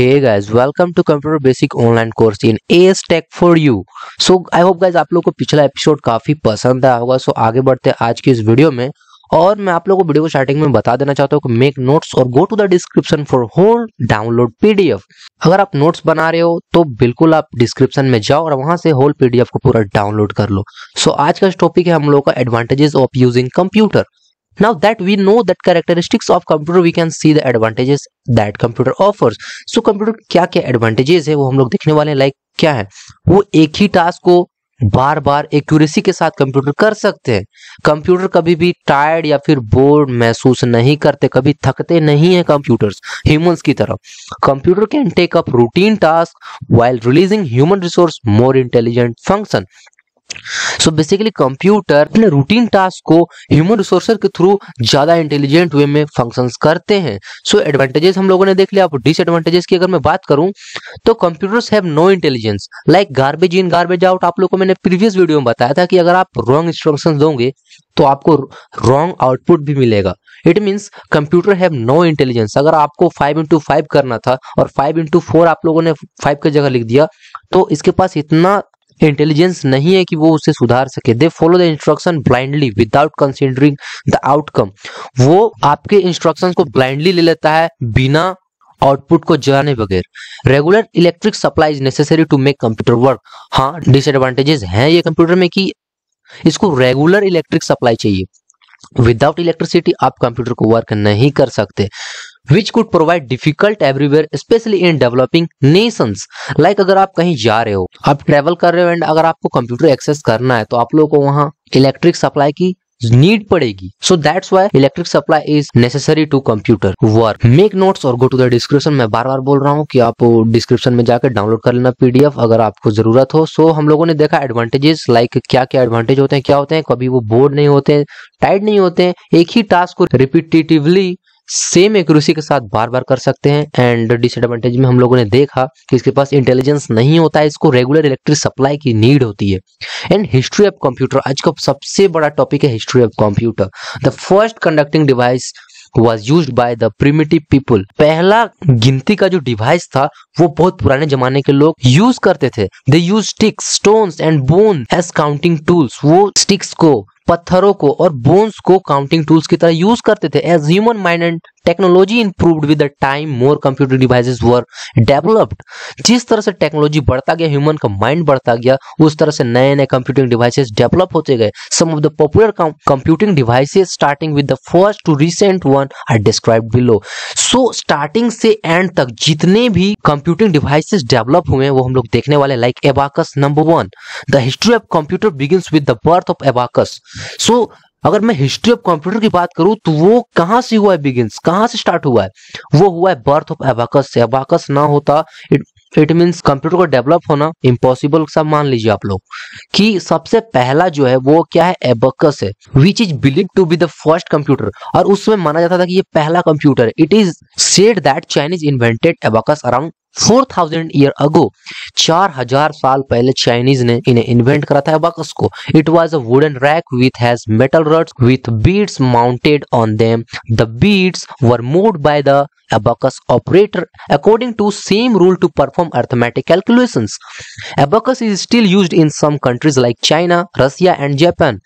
Hey guys, welcome to Computer Basic Online Course in AS Tech for You. So I hope guys आप लोगों को पिछला episode काफी पसंद आया होगा सो so, आगे बढ़ते हैं आज की इस वीडियो में और मैं आप लोगों को वीडियो को स्टार्टिंग में बता देना चाहता हूँ कि मेक नोट्स और go to the description for whole download PDF अगर आप नोट्स बना रहे हो तो बिल्कुल आप डिस्क्रिप्शन में जाओ और वहां से होल पीडीएफ को पूरा डाउनलोड कर लो सो so, आज का टॉपिक है हम लोग का advantages of using computer now that we know that characteristics of computer we can see the advantages that computer offers so computer क्या क्या advantages है वो हम लोग देखने वाले like क्या है वो एक ही task को बार बार एक्यूरेसी के साथ कंप्यूटर कर सकते हैं कंप्यूटर कभी भी टायर्ड या फिर बोर्ड महसूस नहीं करते कभी थकते नहीं है कंप्यूटर्स ह्यूमंस की तरह computer can take up routine task while releasing human resource more intelligent function so basically computer अपने रूटीन टास्क को ह्यूमन रिसोर्स के थ्रू ज्यादा इंटेलिजेंट वे में फंक्शंस करते हैं सो so, एडवांटेजेस हम लोगों ने देख लिया डिसएडवांटेजेस की अगर मैं बात करूं तो computers have no intelligence like garbage in garbage out आप लोगों को मैंने प्रीवियस वीडियो में बताया था कि अगर आप रॉन्ग इंस्ट्रक्शन दोगे तो आपको रॉन्ग आउटपुट भी मिलेगा it means computer have no intelligence अगर आपको फाइव इंटू फाइव करना था और फाइव इंटू फोर आप लोगों ने फाइव की जगह लिख दिया तो इसके पास इतना इंटेलिजेंस नहीं है कि वो उसे सुधार सके they follow the instruction blindly without considering the outcome वो आपके इंस्ट्रक्शन को ब्लाइंडली ले लेता है बिना आउटपुट को जाने बगैर regular electric supply is necessary to make computer work हाँ डिसएडवांटेजेस हैं ये कंप्यूटर में कि इसको रेगुलर इलेक्ट्रिक सप्लाई चाहिए विदाउट इलेक्ट्रिसिटी आप कंप्यूटर को वर्क नहीं कर सकते which could provide difficult everywhere especially in developing nation like अगर आप कहीं जा रहे हो आप ट्रेवल कर रहे हो एंड अगर आपको कंप्यूटर एक्सेस करना है तो आप लोगों को वहाँ इलेक्ट्रिक सप्लाई की नीड पड़ेगी so that's why electric supply is necessary to computer work make notes और गो टू द डिस्क्रिप्शन मैं बार बार बोल रहा हूँ कि आप डिस्क्रिप्शन में जाकर डाउनलोड कर लेना पीडीएफ अगर आपको जरूरत हो सो so, हम लोगों ने देखा एडवांटेजेस लाइक like, क्या क्या एडवांटेज होते हैं क्या होते हैं कभी वो बोर्ड नहीं होते टाइट नहीं होते एक ही टास्क को रिपीटेटिवली सेम एक्यूरेसी के साथ बार बार कर सकते हैं एंड डिसएडवांटेज में हम लोगों ने देखा कि इसके पास इंटेलिजेंस नहीं होता है इसको रेगुलर इलेक्ट्रिक सप्लाई की नीड होती है एंड हिस्ट्री ऑफ कंप्यूटर आज का सबसे बड़ा टॉपिक है history of computer the first conducting device was use by the primitive people पहला गिनती का जो डिवाइस था वो बहुत पुराने जमाने के लोग यूज करते थे they use sticks stone and bone as counting tools वो स्टिक्स को पत्थरों को और बोन्स को काउंटिंग टूल्स की तरह यूज करते थे as human mind and technology improved with the time more computer devices were developed जिस तरह से टेक्नोलॉजी बढ़ता गया ह्यूमन का माइंड बढ़ता गया उस तरह से नए नए कंप्यूटिंग डिवाइसेस डेवलप होते गए some of the popular computing devices starting with the first to recent one are describe below so starting से एंड तक जितने भी कंप्यूटिंग डिवाइसेस डेवलप हुए वो हम लोग देखने वाले like abacus number one the history of computer begin with the birth of abacus so अगर मैं हिस्ट्री ऑफ कंप्यूटर की बात करूं तो वो कहां से हुआ है बिगिंस कहां से स्टार्ट हुआ है वो हुआ है बर्थ ऑफ एबाकस से एबाकस ना होता इट मीन्स कंप्यूटर का डेवलप होना इम्पॉसिबल सब मान लीजिए आप लोग कि सबसे पहला जो है वो क्या है एबकस है which is believe to be the first computer और उसमें माना जाता था कि ये पहला computer it is said that Chinese invented abacus around four thousand year ago चार हजार साल पहले चाइनीज ने इन्हें इन्वेंट करा था बकस को it was a wooden rack with has metal rods with beads mounted on them the beads were moved by the abacus operator according to same rule to perform arithmetic calculations abacus is still used in some countries like china russia and japan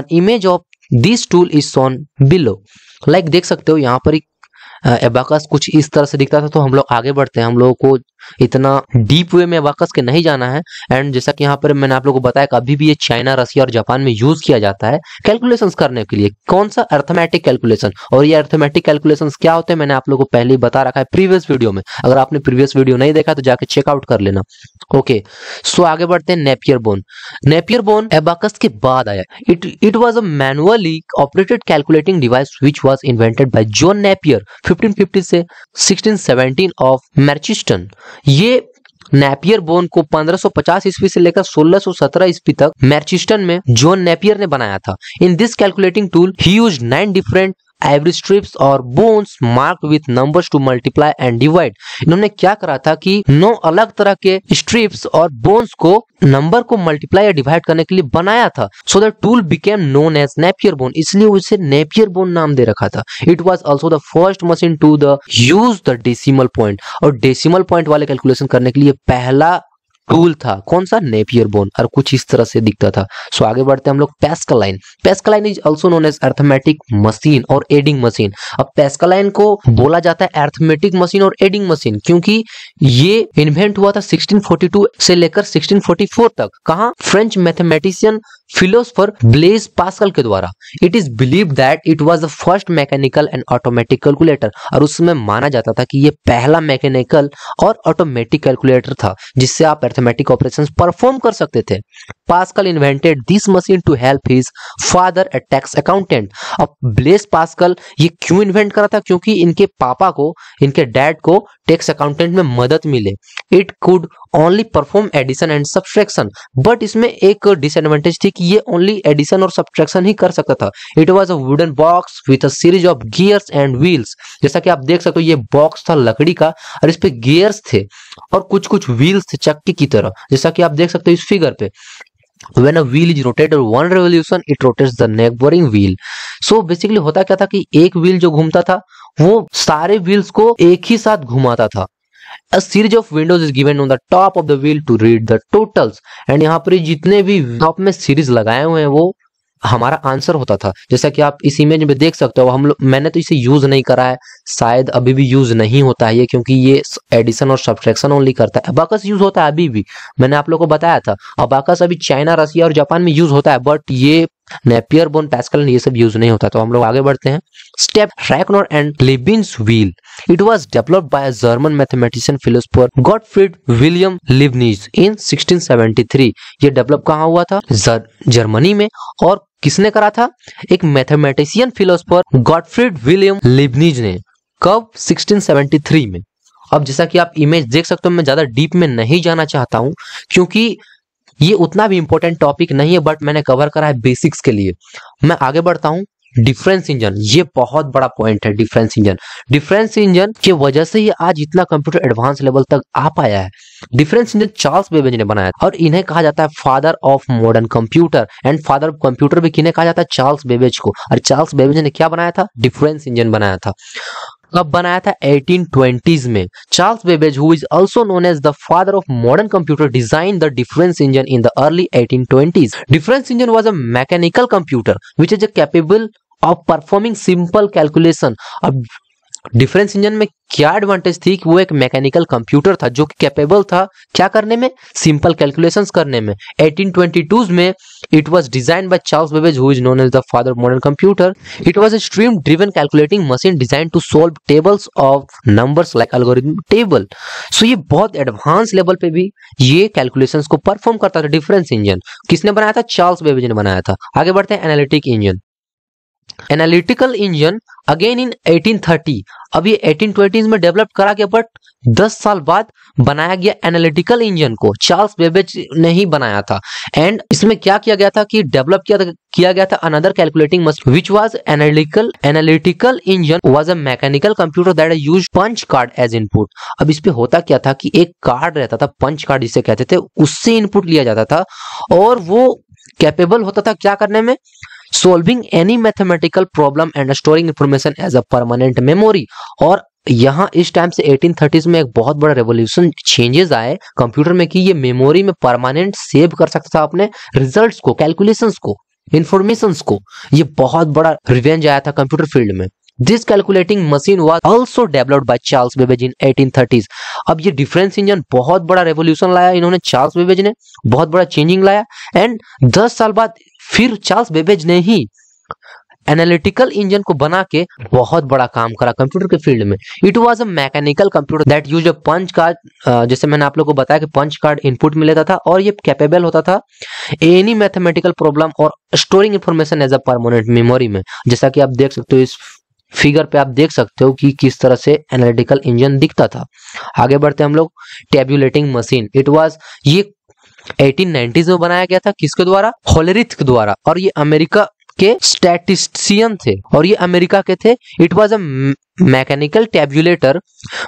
an image of this tool is shown below like like देख सकते हो यहाँ पर एक abacus कुछ इस तरह से दिखता था तो हम लोग आगे बढ़ते हैं हम लोगों को इतना डीप वे में वाकस के नहीं जाना है एंड जैसा कि यहाँ पर मैंने आप लोगों को बताया अभी भी ये चाइना रसिया और जापान में यूज किया जाता है कैलकुलेशंस करने के लिए कौन सा अर्थमेटिक कैलकुलेशन और ये अर्थमेटिक कैलकुलेशंस क्या होते हैं मैंने आप लोगों को पहले ही बता रखा है प्रीवियस वीडियो में अगर आपने प्रीवियस वीडियो नहीं देखा तो जाके चेकआउट कर लेना ओके सो आगे बढ़ते हैं Napier bone Napier bone abacus के बाद आया it it was a manually operated calculating device which was invented by John Napier fifteen से सिक्सटीन ऑफ मैरचिस्टन ये नेपियर बोन को 1550 ईस्वी से लेकर 1617 ईस्वी तक मैरचिस्टन में जॉन नेपियर ने बनाया था in this calculating tool he use nine different every strips और bones mark with numbers to multiply and divide इन्होंने क्या करा था कि नौ अलग तरह के स्ट्रिप्स और बोन्स को नंबर को मल्टीप्लाई या डिवाइड करने के लिए बनाया था so the tool became known as Napier bone इसलिए उसे नेपियर बोन नाम दे रखा था it was also the first machine to the use the decimal point और डेसिमल पॉइंट वाले कैलकुलेशन करने के लिए पहला टूल था कौन सा नेपियर बोन और कुछ इस तरह से दिखता था सो आगे बढ़ते हम लोग Pascaline Pascaline is also known as arithmetic machine और एडिंग मशीन अब पेस्कलाइन को बोला जाता है अर्थमेटिक मशीन और एडिंग मशीन क्योंकि ये इन्वेंट हुआ था 1642 से लेकर 1644 तक कहा French mathematician philosopher Blaise Pascal के द्वारा it is believe that it was the first mechanical and automatic calculator और उसमें माना जाता था कि ये पहला मैकेनिकल और ऑटोमेटिक कैलकुलेटर था जिससे आप एथमेटिक ऑपरेशन परफॉर्म कर सकते थे Pascal invented this machine to help his father a tax accountant अब ब्लेस पास्कल ये क्यों इन्वेंट करा था क्योंकि इनके पापा को इनके डैड को टैक्स अकाउंटेंट में मदद मिले it could only perform addition and subtraction but इसमें एक डिसएडवांटेज थी कि ये ओनली एडिशन और सब्सट्रैक्शन ही कर सकता था it was a wooden box with a series of gears and wheels जैसा कि आप देख सकते हो ये बॉक्स था लकड़ी का और इस पे गियर्स थे और कुछ कुछ व्हील्स थे चक्की की तरह जैसा कि आप देख सकते हो इस फिगर पे when a wheel is rotated one revolution it rotates the neighboring wheel so basically होता क्या था कि एक wheel जो घूमता था वो सारे व्हील्स को एक ही साथ घुमाता था A series of windows is given on the top of the wheel to read the totals. And यहाँ पर जितने भी टॉप में सीरीज लगाए हुए हैं वो हमारा आंसर होता था जैसा कि आप इस इमेज में देख सकते हो हम लोग मैंने तो इसे यूज नहीं करा है शायद अभी भी यूज नहीं होता है ये क्योंकि ये एडिशन और सब्ट्रैक्शन ओनली करता है अबाकस यूज होता है अभी भी मैंने आप लोग को बताया था अबाकस अभी चाइना रसिया और जापान में यूज होता है बट ये नेपियर बोन पैस्कल ये सब यूज नहीं होता तो हम लोग आगे बढ़ते हैं step reckoner and Leibniz wheel it was develop by German mathematician philosopher Gottfried Wilhelm Leibniz in 1673 ये डेवलप कहा हुआ था जर, जर्मनी में और किसने करा था एक mathematician philosopher Gottfried Wilhelm Leibniz ने कब 1673 में अब जैसा कि आप इमेज देख सकते हो मैं ज्यादा डीप में नहीं जाना चाहता हूँ क्योंकि ये उतना भी इंपॉर्टेंट टॉपिक नहीं है बट मैंने कवर करा है बेसिक्स के लिए मैं आगे बढ़ता हूँ डिफरेंस इंजन ये बहुत बड़ा पॉइंट है डिफरेंस इंजन डिफरेंस इंजन के वजह से ही आज इतना कंप्यूटर एडवांस लेवल तक आ पाया है डिफरेंस इंजन चार्ल्स बेबेज ने बनाया और इन्हें कहा जाता है father of modern computer and father of computer भी किन्हें कहा जाता है चार्ल्स बेबेज को और चार्ल्स बेबेज ने क्या बनाया था डिफरेंस इंजन बनाया था कब बनाया था 1820s में Charles Babbage who is also known as the father of modern computer design the difference engine in the early eighteen twenties difference engine was a mechanical computer which is a capable of performing simple calculation difference engine में क्या advantage थी कि वो एक mechanical computer था जो कि capable था क्या करने में सिंपल कैलकुलेशन करने में 1822 में it was design by Charles Babbage who is known as the father modern computer it was a stream driven calculating machine design to solve tables of numbers like algorithm table so ये बहुत advance level पे भी ये calculation को perform करता था difference engine किसने बनाया था चार्ल्स बेबेज ने बनाया था आगे बढ़ते हैं analytic engine analytical engine again in 1830 अब ये 1820s में डेवलप करा के बट 10 साल बाद बनाया गया एनालिटिकल इंजन को चार्ल्स बेबेज ने ही बनाया था एंड इसमें क्या किया गया था कि डेवलप किया किया गया था another calculating machine which was analytical analytical engine was a mechanical computer that use punch card as input अब इस पे होता क्या था कि एक कार्ड रहता था पंच कार्ड जिसे कहते थे उससे इनपुट लिया जाता था और वो कैपेबल होता था क्या करने में solving any mathematical problem and storing information as a permanent memory और यहाँ इस टाइम से 1830s में एक बहुत बड़ा रेवोल्यूशन चेंजेस आए कंप्यूटर में कि ये मेमोरी में परमानेंट सेव कर सकता था अपने रिजल्ट्स को कैलकुलेशंस को इन्फॉर्मेशन को ये बहुत बड़ा रिवेंज आया था कंप्यूटर फील्ड में this calculating machine was also developed by Charles Babbage in eighteen thirties अब ये डिफरेंस इंजन बहुत बड़ा रेवोल्यूशन लाया इन्होंने चार्ल्स बेबेज ने बहुत बड़ा चेंजिंग लाया एंड दस साल बाद फिर चार्ल्स बेबेज ने ही एनालिटिकल इंजन को बना के बहुत बड़ा काम करा कंप्यूटर के फील्ड में it was a mechanical computer that use a punch card जैसे मैंने आप लोग को बताया कि पंच कार्ड इनपुट में लेता था और ये कैपेबल होता था एनी मैथमेटिकल प्रॉब्लम और storing information as a permanent memory में जैसा कि आप देख सकते हो इस फिगर पे आप देख सकते हो कि किस तरह से एनालिटिकल इंजन दिखता था आगे बढ़ते हम लोग टेब्यूलेटिंग मशीन इट वॉज ये 1890s में बनाया गया था किसके द्वारा होलरिथ के द्वारा और ये अमेरिका के स्टैटिस्टिशियन थे और ये अमेरिका के थे it was a mechanical tabulator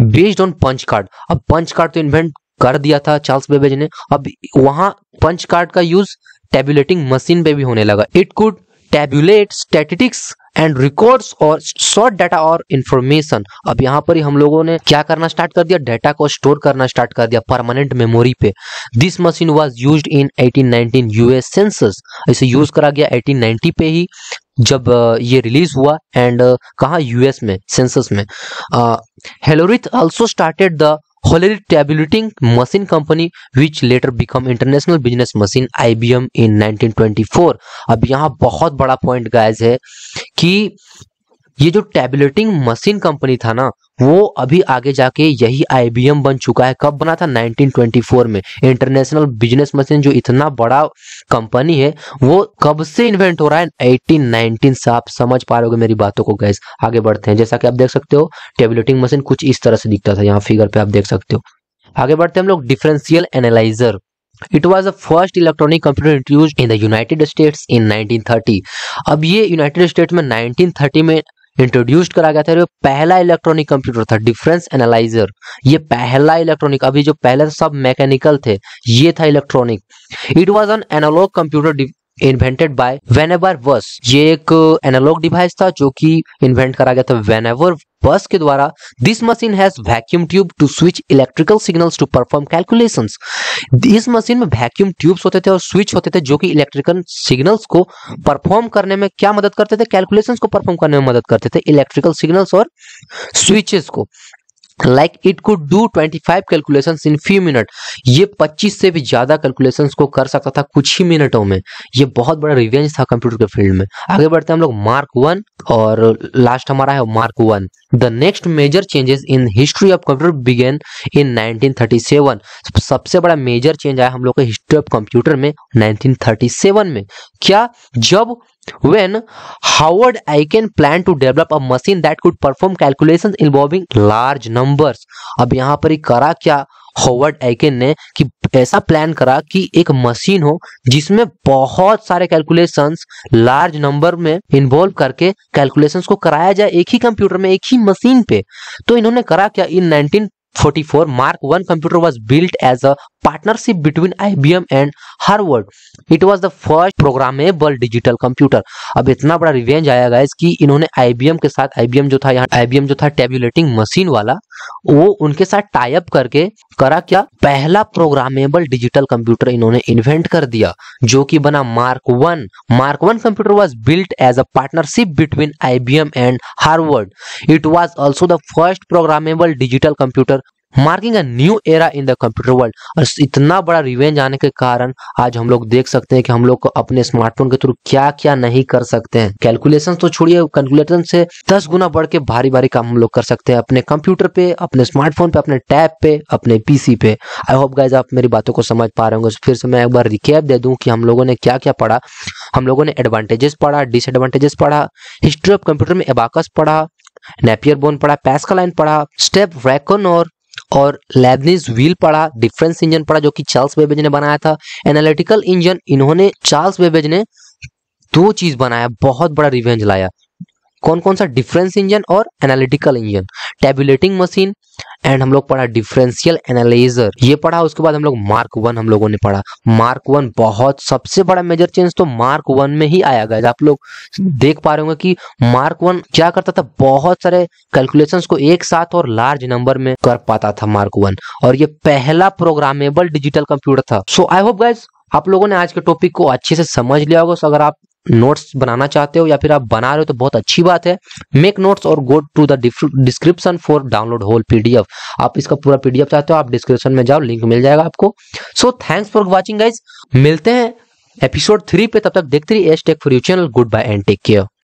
based on punch card अब पंच कार्ड तो इन्वेंट कर दिया था चार्ल्स बेबेज ने अब वहां पंच कार्ड का यूज टेब्यूलेटिंग मशीन पे भी होने लगा it could tabulate statistics and records और शॉर्ट डाटा और इन्फॉर्मेशन अब यहाँ पर ही हम लोगों ने क्या करना स्टार्ट कर दिया डाटा को स्टोर करना स्टार्ट कर दिया परमानेंट मेमोरी पे this machine was use in 1819 US census इसे यूज करा गया 1890 पे ही जब ये रिलीज हुआ एंड कहा यूएस में सेंसस में Hollerith also started the letter become international business machine I B M in nineteen twenty four अब यहाँ बहुत बड़ा पॉइंट गाइज है कि ये जो टेबलेटिंग मशीन कंपनी था ना वो अभी आगे जाके यही आईबीएम बन चुका है कब बना था 1924 में इंटरनेशनल बिजनेस मशीन जो इतना बड़ा कंपनी है वो कब से इन्वेंट हो रहा है 1819 से आप समझ पा रहे हो मेरी बातों को गैस आगे बढ़ते हैं जैसा कि आप देख सकते हो टेबलेटिंग मशीन कुछ इस तरह से दिखता था यहाँ फिगर पे आप देख सकते हो आगे बढ़ते हैं हम लोग differential analyzer it was the first electronic computer introduce in the United States in 1930 अब ये यूनाइटेड स्टेट में 1930 में इंट्रोड्यूस करा गया था पहला इलेक्ट्रॉनिक कंप्यूटर था डिफरेंस एनालाइजर ये पहला इलेक्ट्रॉनिक अभी जो पहले सब मैकेनिकल थे ये था electronic it was an analog computer invented by Vannevar Bush ये एक एनालॉग डिवाइस था जो कि इन्वेंट करा गया था वेनेवर बस के द्वारा this machine has vacuum tube to switch electrical signals to perform calculations इस मशीन में वैक्यूम ट्यूब्स होते थे और स्विच होते थे जो कि इलेक्ट्रिकल सिग्नल्स को परफॉर्म करने में क्या मदद करते थे कैलकुलेशंस को परफॉर्म करने में मदद करते थे इलेक्ट्रिकल सिग्नल्स और स्विचेस को like it could do 25 calculations in few minute ये 25 से भी ज़्यादा कैलकुलेशंस को कर सकता था कुछ ही मिनटों में ये बहुत बड़ा रिवेंज था कंप्यूटर के फील्ड में आगे बढ़ते हैं हम लोग मार्क वन और लास्ट हमारा है mark one The next major changes in history of computer began in 1937. Thirty seven सबसे बड़ा मेजर चेंज आया हम लोग के हिस्ट्री ऑफ कंप्यूटर में नाइनटीन थर्टी सेवन में क्या जब when Howard Aiken plan to develop a machine that could perform calculation involving large number अब यहां पर ही करा क्या हॉवर्ड एकिन ने कि ऐसा प्लान करा कि एक मशीन हो जिसमें बहुत सारे कैलकुलेशंस लार्ज नंबर में इन्वॉल्व करके कैलकुलेशंस को कराया जाए एक ही कंप्यूटर में एक ही मशीन पे तो इन्होंने करा क्या in 44 mark one computer was built as a partnership between IBM and Harvard it was the first programmable digital computer अब इतना बड़ा रिवेंज आया गया कि इन्होंने IBM के साथ IBM जो था यहाँ IBM जो था टेबुलेटिंग मशीन वाला वो उनके साथ टाइप करके करा क्या पहला प्रोग्रामेबल डिजिटल कंप्यूटर इन्होंने इन्वेंट कर दिया जो कि बना mark one mark one computer was built as a partnership between IBM and Harvard it was also the first programmable digital computer marking a new era in the computer world और इतना बड़ा revenge आने के कारण आज हम लोग देख सकते हैं कि हम लोग अपने स्मार्टफोन के थ्रू क्या क्या नहीं कर सकते हैं कैलकुलेशन तो छोड़िए कैलकुलेटर से दस गुना बढ़ के भारी भारी काम हम लोग कर सकते हैं अपने कंप्यूटर पे अपने स्मार्टफोन पे अपने टैब पे अपने पीसी पे आई होप गाइज आप मेरी बातों को समझ पा रहे होंगे फिर से मैं एक बार रिकेप दे दूँ कि हम लोगों ने क्या क्या पढ़ा हम लोगों ने एडवांटेजेस पढ़ा डिसएडवांटेजेस पढ़ा हिस्ट्री ऑफ कंप्यूटर में एबाकस पढ़ा नेपियर बोन पढ़ा पैसका लाइन पढ़ा स्टेप रैकन और और लेबनीज व्हील पड़ा डिफरेंस इंजन पड़ा जो कि चार्ल्स बेबेज ने बनाया था एनालिटिकल इंजन इन्होंने चार्ल्स बेबेज ने दो चीज बनाया बहुत बड़ा रिवेंज लाया कौन कौन सा डिफरेंस इंजन और analytical engine tabulating machine and हम लोग पढ़ा डिफरेंशियल एनालाइजर ये पढ़ा उसके बाद हम लोग मार्क वन हम लोगों ने पढ़ा मार्क वन बहुत सबसे बड़ा मेजर चेंज तो मार्क वन में ही आया गया आप लोग देख पा रहे होंगे कि मार्क वन क्या करता था बहुत सारे कैलकुलेशन को एक साथ और लार्ज नंबर में कर पाता था मार्क वन और ये पहला प्रोग्रामेबल डिजिटल कंप्यूटर था सो आई होप गाइज आप लोगों ने आज के टॉपिक को अच्छे से समझ लिया होगा अगर आप नोट्स बनाना चाहते हो या फिर आप बना रहे हो तो बहुत अच्छी बात है मेक नोट्स और go to the description for download whole PDF आप इसका पूरा पीडीएफ चाहते हो आप डिस्क्रिप्शन में जाओ लिंक मिल जाएगा आपको so thanks for watching guys मिलते हैं एपिसोड थ्री पे तब तक देखते रहिए S tech for you channel good bye and take care